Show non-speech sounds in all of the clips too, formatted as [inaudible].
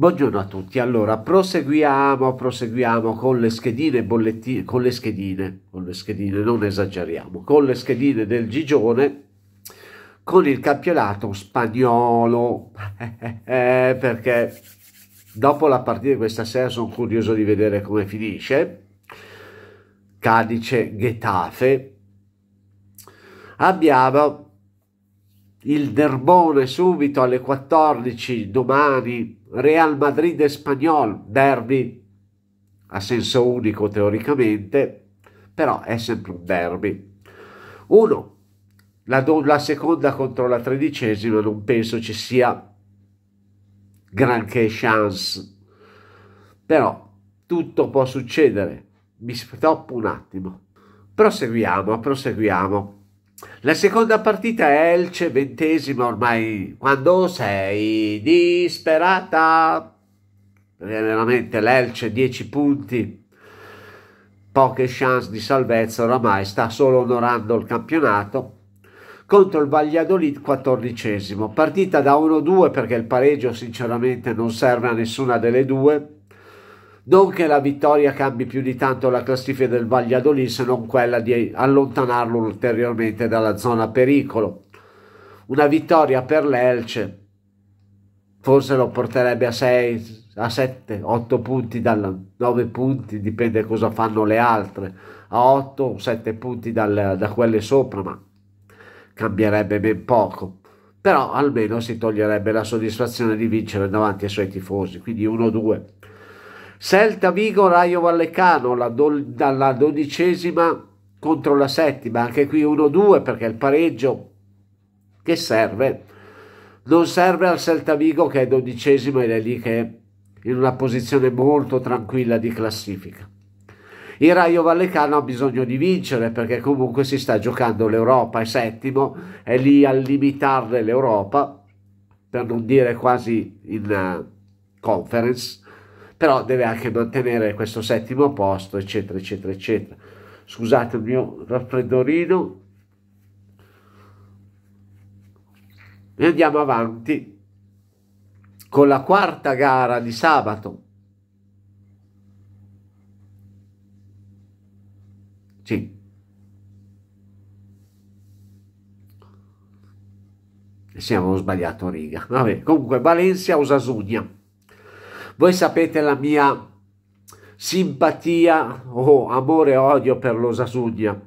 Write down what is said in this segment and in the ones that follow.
Buongiorno a tutti, allora proseguiamo, proseguiamo con le schedine, bollettine, con le schedine, con le schedine, non esageriamo, con le schedine del Gigione, con il campionato spagnolo, [laughs] eh, perché dopo la partita di questa sera sono curioso di vedere come finisce, Cadice-Getafe, abbiamo il derbone subito alle 14 domani Real Madrid Espagnol Spagnol, derby a senso unico teoricamente, però è sempre un derby. Uno, la, la seconda contro la tredicesima non penso ci sia granché chance, però tutto può succedere. Mi stoppo un attimo. Proseguiamo, proseguiamo. La seconda partita è Elce, ventesima ormai. Quando sei disperata, veramente l'Elce 10 punti, poche chance di salvezza oramai, sta solo onorando il campionato. Contro il Valladolid, quattordicesimo. Partita da 1-2 perché il pareggio sinceramente non serve a nessuna delle due non che la vittoria cambi più di tanto la classifica del Valladolid se non quella di allontanarlo ulteriormente dalla zona pericolo. Una vittoria per l'Elce forse lo porterebbe a 6, a 7, 8 punti, dal, 9 punti, dipende cosa fanno le altre, a 8, 7 punti dal, da quelle sopra, ma cambierebbe ben poco. Però almeno si toglierebbe la soddisfazione di vincere davanti ai suoi tifosi, quindi 1-2. Celta Vigo Raio Vallecano la do, dalla dodicesima contro la settima, anche qui 1-2 perché il pareggio che serve non serve al Celta Vigo che è dodicesimo ed è lì che è in una posizione molto tranquilla di classifica. Il Raio Vallecano ha bisogno di vincere perché comunque si sta giocando l'Europa, è settimo, è lì a limitarne l'Europa, per non dire quasi in uh, conference però deve anche mantenere questo settimo posto, eccetera, eccetera, eccetera. Scusate il mio raffreddorino. E andiamo avanti con la quarta gara di sabato. Sì. Siamo sbagliato riga. Vabbè, comunque Valencia Usasugna. Voi sapete la mia simpatia o oh, amore e odio per l'Osasugna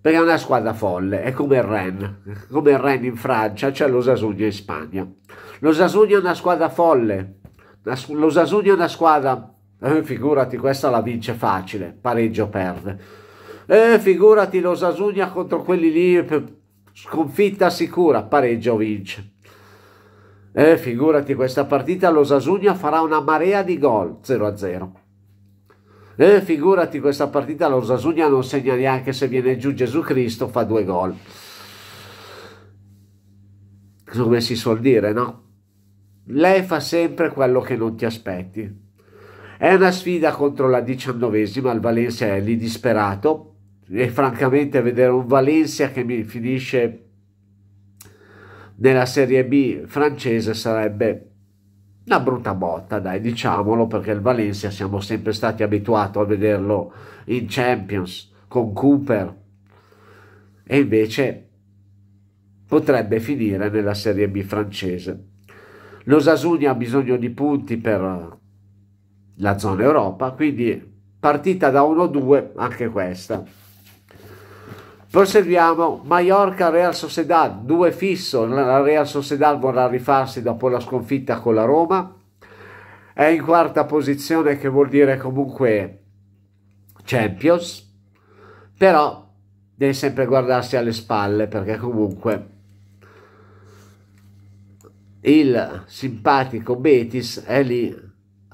perché è una squadra folle, è come il Ren, come il Ren in Francia, c'è cioè l'Osasugna in Spagna. L'Osasugna è una squadra folle, l'Osasugna è una squadra, eh, figurati questa la vince facile, pareggio perde. Eh, figurati l'Osasugna contro quelli lì, sconfitta sicura, pareggio vince. Eh, figurati, questa partita lo Sasugna farà una marea di gol 0-0. Eh, figurati, questa partita lo Sasugna non segna neanche se viene giù Gesù Cristo, fa due gol. Come si suol dire, no? Lei fa sempre quello che non ti aspetti. È una sfida contro la diciannovesima, il Valencia è lì disperato e francamente vedere un Valencia che mi finisce nella Serie B francese sarebbe una brutta botta, dai, diciamolo, perché il Valencia siamo sempre stati abituati a vederlo in Champions con Cooper e invece potrebbe finire nella Serie B francese. Lo L'Osasuni ha bisogno di punti per la zona Europa, quindi partita da 1-2 anche questa. Proseguiamo, Mallorca Real Sociedad, 2 fisso, la Real Sociedad vorrà rifarsi dopo la sconfitta con la Roma, è in quarta posizione che vuol dire comunque Champions, però deve sempre guardarsi alle spalle perché comunque il simpatico Betis è lì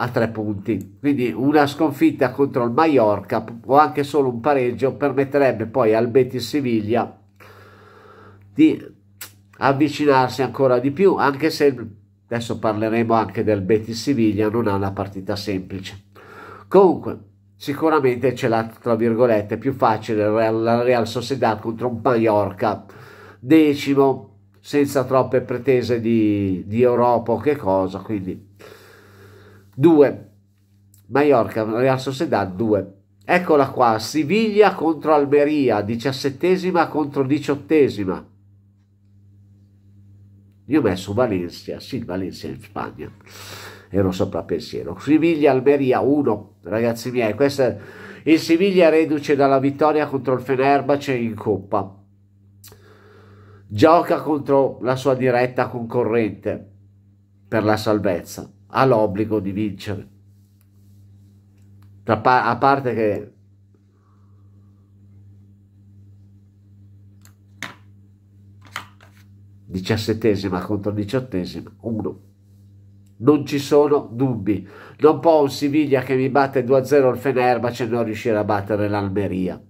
a tre punti. Quindi una sconfitta contro il Mallorca o anche solo un pareggio permetterebbe poi al Betis Siviglia di avvicinarsi ancora di più, anche se adesso parleremo anche del Betis Siviglia, non ha una partita semplice. Comunque, sicuramente ce l'ha tra virgolette più facile la Real Sociedad contro un Mallorca decimo senza troppe pretese di, di Europa o che cosa, quindi 2. Mallorca, Real Sociedad 2. Eccola qua, Siviglia contro Almeria, diciassettesima contro 18esima Io ho messo Valencia, sì, Valencia in Spagna, ero sopra pensiero. Siviglia-Almeria 1, ragazzi miei, questa, il Siviglia reduce dalla vittoria contro il Fenerbahce in Coppa. Gioca contro la sua diretta concorrente per la salvezza ha l'obbligo di vincere. A parte che diciassettesima contro diciottesima, 1. Non ci sono dubbi. Non può un Siviglia che mi batte 2-0 il Fenerbahce non riuscire a battere l'Almeria,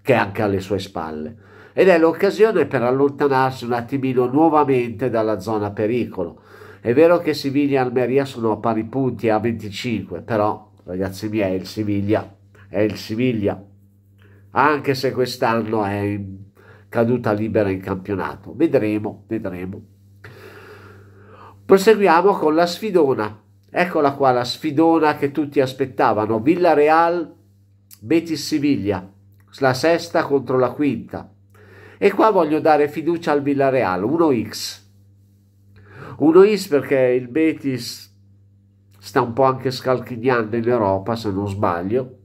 che è anche alle sue spalle. Ed è l'occasione per allontanarsi un attimino nuovamente dalla zona pericolo è vero che Siviglia e Almeria sono a pari punti a 25, però ragazzi miei è il Siviglia, è il Siviglia, anche se quest'anno è in caduta libera in campionato. Vedremo, vedremo. Proseguiamo con la sfidona. Eccola qua la sfidona che tutti aspettavano. Villareal, Betis Siviglia, la sesta contro la quinta. E qua voglio dare fiducia al Villareal, 1x uno is perché il Betis sta un po' anche scalchignando in Europa, se non sbaglio.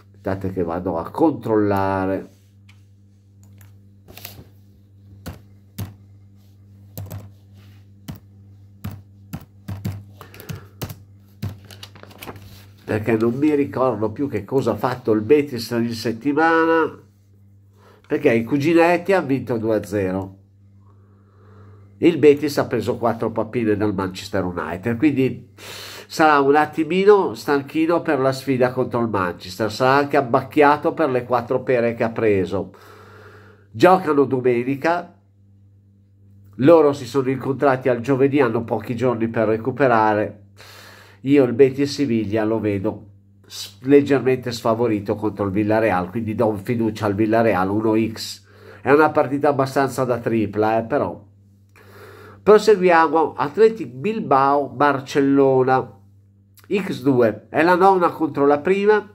Aspettate che vado a controllare. Perché non mi ricordo più che cosa ha fatto il Betis in settimana. Perché i cuginetti hanno vinto 2-0 il Betis ha preso 4 papine dal Manchester United, quindi sarà un attimino stanchino per la sfida contro il Manchester, sarà anche abbacchiato per le 4 pere che ha preso. Giocano domenica, loro si sono incontrati al giovedì, hanno pochi giorni per recuperare. Io il Betis Siviglia lo vedo leggermente sfavorito contro il Villareal, quindi do fiducia al Villareal 1x. È una partita abbastanza da tripla, eh, però Proseguiamo Atletic Bilbao Barcellona. X2 è la nona contro la prima.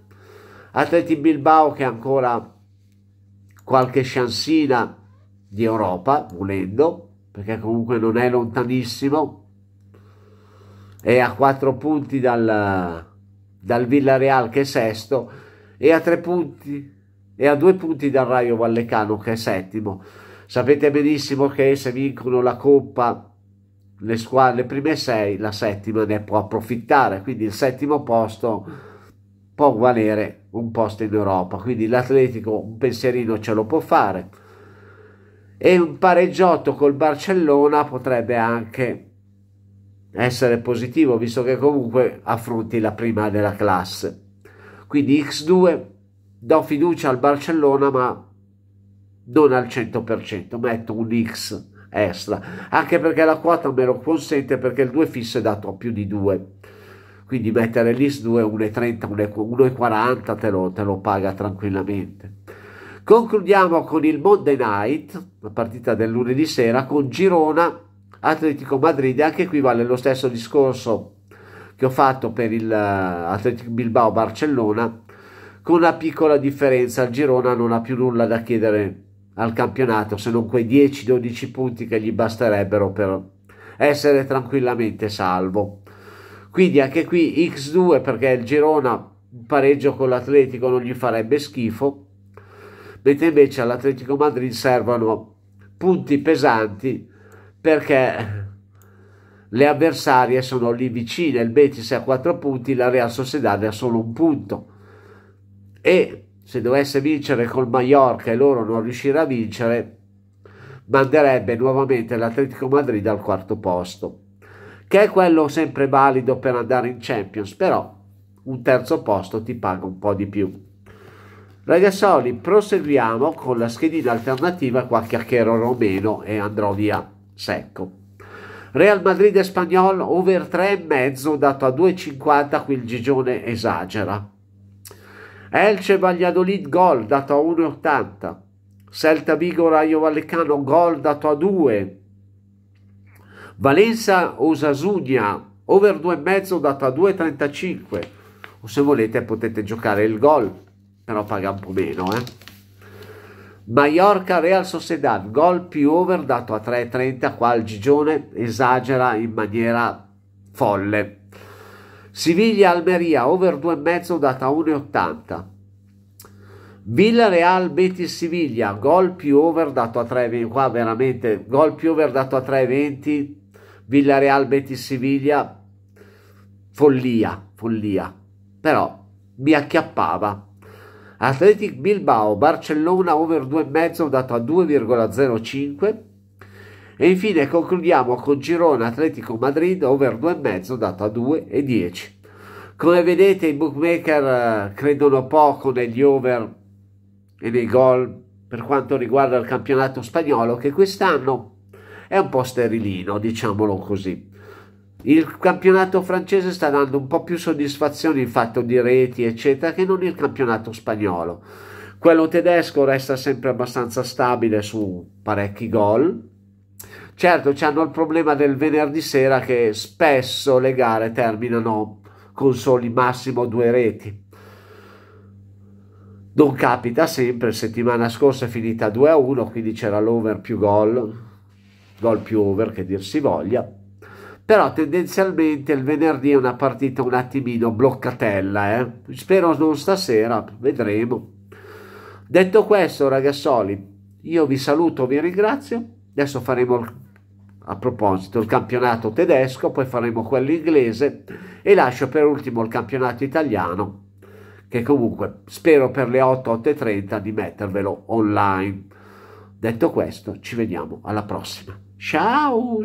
Atletic Bilbao che ha ancora qualche chancina di Europa, volendo, perché comunque non è lontanissimo. È a 4 punti dal, dal Villarreal che è sesto e a 3 punti e a 2 punti dal Raio Vallecano che è settimo Sapete benissimo che se vincono la Coppa le, squadre, le prime sei, la settima ne può approfittare, quindi il settimo posto può valere un posto in Europa, quindi l'Atletico un pensierino ce lo può fare e un pareggiotto col Barcellona potrebbe anche essere positivo visto che comunque affronti la prima della classe quindi x2 do fiducia al Barcellona ma non al 100%, metto un X extra, anche perché la quota me lo consente perché il 2 fisso è dato a più di 2. Quindi mettere lx 2 1,30, 1,40 te lo, paga tranquillamente. Concludiamo con il Monday Night, la partita del lunedì sera, con Girona Atletico Madrid, anche qui vale lo stesso discorso che ho fatto per il eh, Atletico Bilbao Barcellona, con una piccola differenza, il Girona non ha più nulla da chiedere al campionato se non quei 10-12 punti che gli basterebbero per essere tranquillamente salvo. Quindi anche qui X2 perché il Girona un pareggio con l'Atletico non gli farebbe schifo, mentre invece all'Atletico Madrid servono punti pesanti perché le avversarie sono lì vicine, il Betis ha 4 punti, la Real Sociedad ha solo un punto e se dovesse vincere col Mallorca e loro non riuscire a vincere, manderebbe nuovamente l'Atletico Madrid al quarto posto, che è quello sempre valido per andare in Champions, però un terzo posto ti paga un po' di più. Ragazzoli, proseguiamo con la schedina alternativa, qua chiacchiererò meno e andrò via secco. Real Madrid e Spagnol, over 3,5 dato a 2,50, qui il Gigione esagera. Elce Valladolid gol dato a 1,80. Celta Vigo Raio Vallecano gol dato a 2. Valenza Osasugna over 2,5 dato a 2,35. O se volete potete giocare il gol, però paga un po' meno. Eh? Mallorca Real Sociedad gol più over dato a 3,30. Qua il Gigione esagera in maniera folle. Siviglia-Almeria, over 2,5 data 1,80. Villarreal Betis Siviglia, gol più over dato a 3,20, qua veramente, gol più over dato a 3,20, Villarreal Betis Siviglia, follia, follia, però mi acchiappava. Athletic Bilbao, Barcellona over 2,5 dato a 2,05, e infine concludiamo con Girona Atletico Madrid over 2,5 dato a 10. Come vedete i bookmaker eh, credono poco negli over e nei gol per quanto riguarda il campionato spagnolo che quest'anno è un po' sterilino, diciamolo così. Il campionato francese sta dando un po' più soddisfazione in fatto di reti, eccetera, che non il campionato spagnolo. Quello tedesco resta sempre abbastanza stabile su parecchi gol, Certo, hanno il problema del venerdì sera che spesso le gare terminano con soli massimo due reti. Non capita sempre, settimana scorsa è finita 2 a 1, quindi c'era l'over più gol, gol più over che dir si voglia. Però tendenzialmente il venerdì è una partita un attimino bloccatella, eh? spero non stasera, vedremo. Detto questo ragazzoli, io vi saluto, vi ringrazio, adesso faremo il a proposito, il campionato tedesco, poi faremo quello inglese e lascio per ultimo il campionato italiano che comunque spero per le 8, 830 di mettervelo online. Detto questo, ci vediamo alla prossima. Ciao!